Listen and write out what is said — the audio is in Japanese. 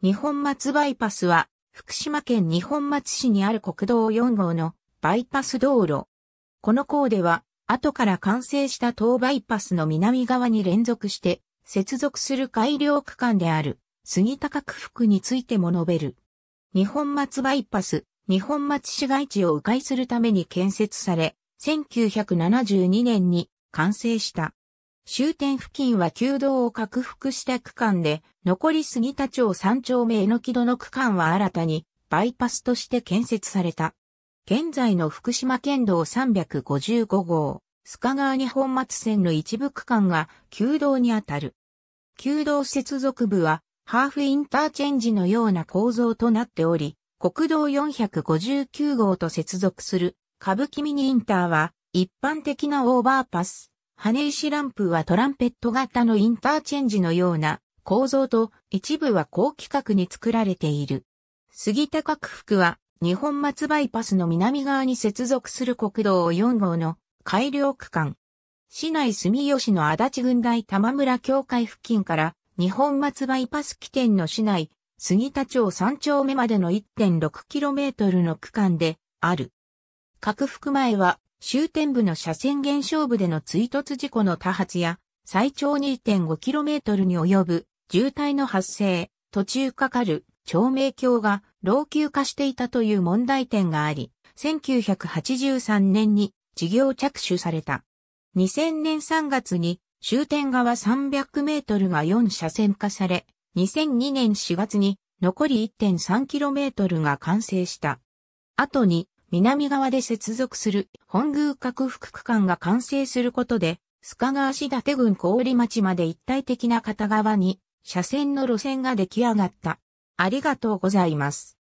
日本松バイパスは、福島県日本松市にある国道4号のバイパス道路。この項では、後から完成した東バイパスの南側に連続して、接続する改良区間である、杉高区福についても述べる。日本松バイパス、日本松市街地を迂回するために建設され、1972年に完成した。終点付近は旧道を拡幅した区間で、残り杉田町三丁目江の木戸の区間は新たにバイパスとして建設された。現在の福島県道355号、須賀川に本松線の一部区間が旧道にあたる。旧道接続部は、ハーフインターチェンジのような構造となっており、国道459号と接続する、歌舞伎ミニインターは、一般的なオーバーパス、羽石ランプはトランペット型のインターチェンジのような構造と一部は高規格に作られている。杉田各福は日本松バイパスの南側に接続する国道4号の改良区間。市内住吉の足立郡大玉村境界付近から日本松バイパス起点の市内、杉田町3丁目までの 1.6km の区間である。拡幅前は終点部の車線減少部での追突事故の多発や、最長 2.5km に及ぶ渋滞の発生、途中かかる照明橋が老朽化していたという問題点があり、1983年に事業着手された。2000年3月に終点側300メートルが4車線化され、2002年4月に残り 1.3km が完成した。後に南側で接続する本宮各福区間が完成することで、須賀川市立郡郡郡町まで一体的な片側に、車線の路線が出来上がった。ありがとうございます。